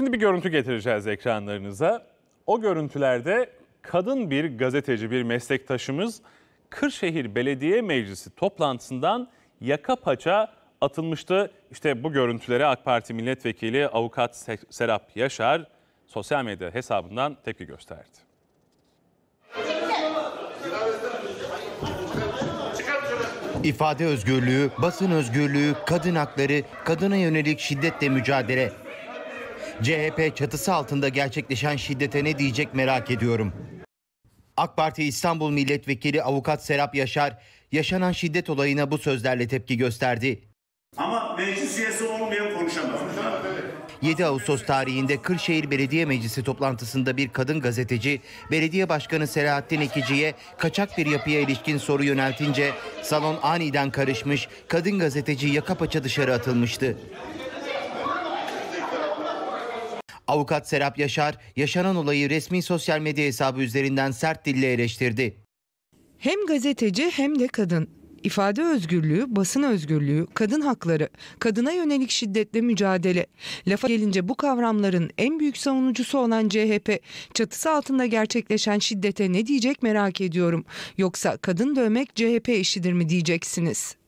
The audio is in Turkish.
Şimdi bir görüntü getireceğiz ekranlarınıza. O görüntülerde kadın bir gazeteci, bir meslektaşımız Kırşehir Belediye Meclisi toplantısından yaka paça atılmıştı. İşte bu görüntülere AK Parti milletvekili avukat Serap Yaşar sosyal medya hesabından tepki gösterdi. İfade özgürlüğü, basın özgürlüğü, kadın hakları, kadına yönelik şiddetle mücadele CHP çatısı altında gerçekleşen şiddete ne diyecek merak ediyorum. AK Parti İstanbul Milletvekili Avukat Serap Yaşar yaşanan şiddet olayına bu sözlerle tepki gösterdi. Ama meclis üyesi olmayan konuşamaz. 7 Ağustos tarihinde Kırşehir Belediye Meclisi toplantısında bir kadın gazeteci belediye başkanı Selahattin Ekici'ye kaçak bir yapıya ilişkin soru yöneltince salon aniden karışmış kadın gazeteci yaka paça dışarı atılmıştı. Avukat Serap Yaşar, yaşanan olayı resmi sosyal medya hesabı üzerinden sert dille eleştirdi. Hem gazeteci hem de kadın. İfade özgürlüğü, basın özgürlüğü, kadın hakları, kadına yönelik şiddetle mücadele. Lafa gelince bu kavramların en büyük savunucusu olan CHP, çatısı altında gerçekleşen şiddete ne diyecek merak ediyorum. Yoksa kadın dövmek CHP işidir mi diyeceksiniz?